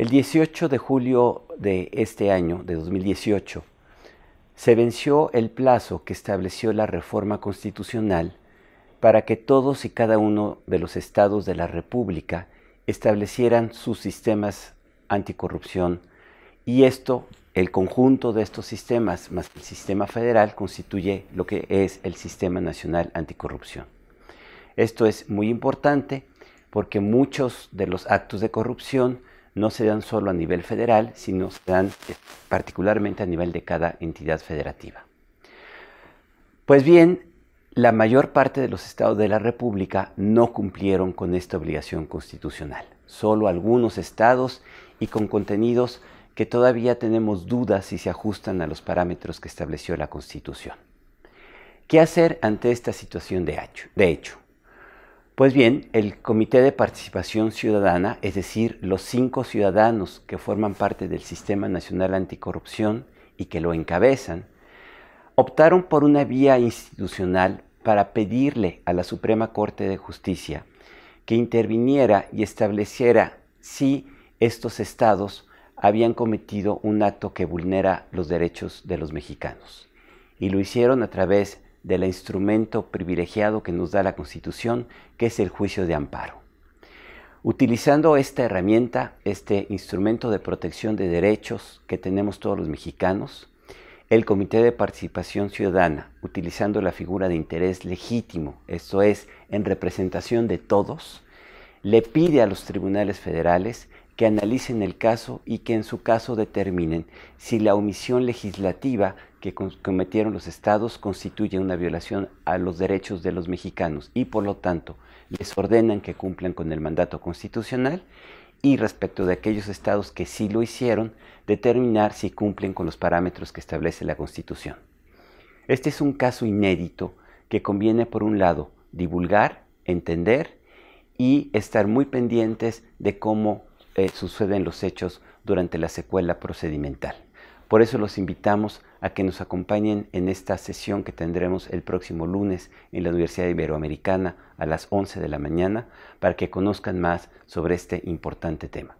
El 18 de julio de este año, de 2018, se venció el plazo que estableció la reforma constitucional para que todos y cada uno de los estados de la República establecieran sus sistemas anticorrupción y esto, el conjunto de estos sistemas más el sistema federal constituye lo que es el Sistema Nacional Anticorrupción. Esto es muy importante porque muchos de los actos de corrupción no se dan solo a nivel federal, sino se dan eh, particularmente a nivel de cada entidad federativa. Pues bien, la mayor parte de los estados de la República no cumplieron con esta obligación constitucional. Solo algunos estados y con contenidos que todavía tenemos dudas si se ajustan a los parámetros que estableció la Constitución. ¿Qué hacer ante esta situación de hecho? Pues bien, el Comité de Participación Ciudadana, es decir, los cinco ciudadanos que forman parte del Sistema Nacional Anticorrupción y que lo encabezan, optaron por una vía institucional para pedirle a la Suprema Corte de Justicia que interviniera y estableciera si estos estados habían cometido un acto que vulnera los derechos de los mexicanos. Y lo hicieron a través del instrumento privilegiado que nos da la Constitución, que es el juicio de amparo. Utilizando esta herramienta, este instrumento de protección de derechos que tenemos todos los mexicanos, el Comité de Participación Ciudadana, utilizando la figura de interés legítimo, esto es, en representación de todos, le pide a los tribunales federales que analicen el caso y que en su caso determinen si la omisión legislativa que cometieron los estados constituye una violación a los derechos de los mexicanos y por lo tanto les ordenan que cumplan con el mandato constitucional y respecto de aquellos estados que sí lo hicieron, determinar si cumplen con los parámetros que establece la Constitución. Este es un caso inédito que conviene, por un lado, divulgar, entender y estar muy pendientes de cómo eh, suceden los hechos durante la secuela procedimental. Por eso los invitamos a que nos acompañen en esta sesión que tendremos el próximo lunes en la Universidad Iberoamericana a las 11 de la mañana para que conozcan más sobre este importante tema.